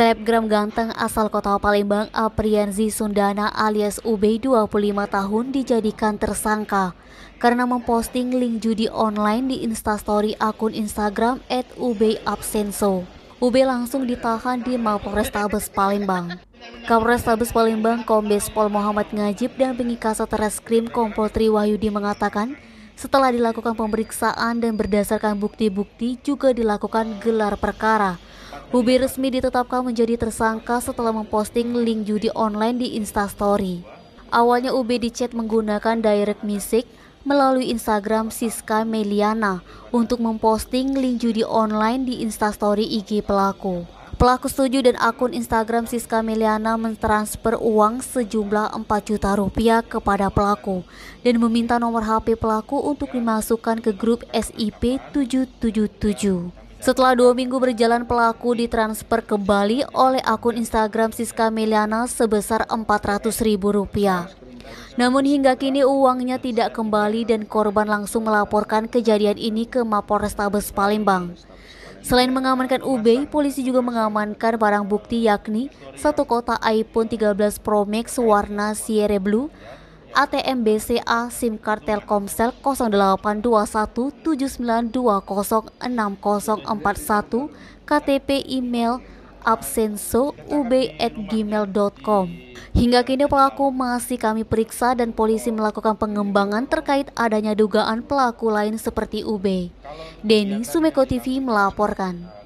Selebgram ganteng asal kota Palembang Aprianzi Sundana alias UB 25 tahun dijadikan tersangka karena memposting link judi online di instastory akun Instagram at UB Absenso. UB langsung ditahan di Mapolres Tabes Palembang. Kapolres Tabes Palembang Kombes Pol Muhammad Ngajib dan pengikat Krim Kompol Tri Wahyudi mengatakan setelah dilakukan pemeriksaan dan berdasarkan bukti-bukti juga dilakukan gelar perkara Bubi resmi ditetapkan menjadi tersangka setelah memposting link judi online di Instastory. Awalnya Ubi dicet menggunakan direct music melalui Instagram Siska Meliana untuk memposting link judi online di Instastory IG pelaku. Pelaku setuju dan akun Instagram Siska Meliana mentransfer uang sejumlah 4 juta rupiah kepada pelaku dan meminta nomor HP pelaku untuk dimasukkan ke grup SIP 777. Setelah dua minggu berjalan pelaku ditransfer kembali oleh akun Instagram Siska Meliana sebesar Rp400.000. Namun hingga kini uangnya tidak kembali dan korban langsung melaporkan kejadian ini ke Mapolrestabes Tabes Palembang. Selain mengamankan UB, polisi juga mengamankan barang bukti yakni satu kotak iPhone 13 Pro Max warna Sierra Blue, ATM BCA SIM card Telkomsel 082179206041 KTP email absenso ub@gmail.com. Hingga kini pelaku masih kami periksa dan polisi melakukan pengembangan terkait adanya dugaan pelaku lain seperti UB. Denny Sumeko TV melaporkan.